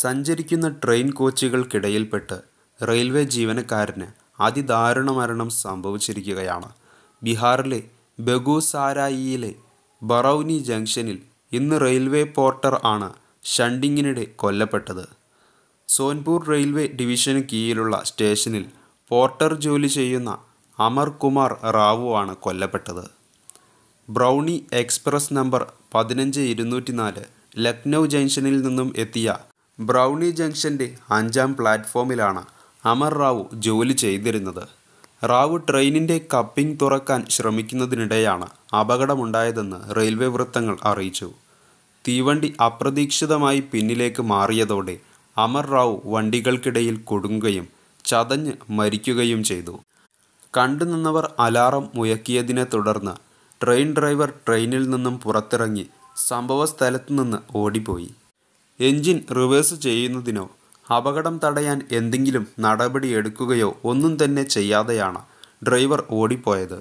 സഞ്ചരിക്കുന്ന train കോച്ചുകൾക്കിടയിൽപ്പെട്ട് railway ജീവനക്കാരന് അതിദാരുണ മരണം സംഭവിച്ചിരിക്കുകയാണ് ബീഹാറിലെ ബഗുസാരായിയിലെ ബറൌനി ജംഗ്ഷനിൽ ഇന്ന് റെയിൽവേ പോർട്ടർ ആണ് ഷണ്ടിങ്ങിനിടെ കൊല്ലപ്പെട്ടത് സോൻപൂർ റെയിൽവേ ഡിവിഷന് കീഴിലുള്ള സ്റ്റേഷനിൽ പോർട്ടർ ജോലി ചെയ്യുന്ന അമർ കുമാർ ആണ് കൊല്ലപ്പെട്ടത് ബ്രൗണി എക്സ്പ്രസ് നമ്പർ പതിനഞ്ച് ഇരുന്നൂറ്റി നാല് ലക്നൗ ജംഗ്ഷനിൽ നിന്നും എത്തിയ ബ്രൗണി ജംഗ്ഷൻ്റെ അഞ്ചാം പ്ലാറ്റ്ഫോമിലാണ് അമർ റാവു ജോലി ചെയ്തിരുന്നത് റാവു ട്രെയിനിൻ്റെ കപ്പിംഗ് തുറക്കാൻ ശ്രമിക്കുന്നതിനിടെയാണ് അപകടമുണ്ടായതെന്ന് റെയിൽവേ വൃത്തങ്ങൾ അറിയിച്ചു തീവണ്ടി അപ്രതീക്ഷിതമായി പിന്നിലേക്ക് മാറിയതോടെ അമർ റാവു വണ്ടികൾക്കിടയിൽ കൊടുങ്ങുകയും ചതഞ്ഞ് മരിക്കുകയും ചെയ്തു കണ്ടുനിന്നവർ അലാറം മുയക്കിയതിനെ തുടർന്ന് ട്രെയിൻ ഡ്രൈവർ ട്രെയിനിൽ നിന്നും പുറത്തിറങ്ങി സംഭവ നിന്ന് ഓടിപ്പോയി എഞ്ചിൻ റിവേഴ്സ് ചെയ്യുന്നതിനോ അപകടം തടയാൻ എന്തെങ്കിലും നടപടിയെടുക്കുകയോ ഒന്നും തന്നെ ചെയ്യാതെയാണ് ഡ്രൈവർ ഓടിപ്പോയത്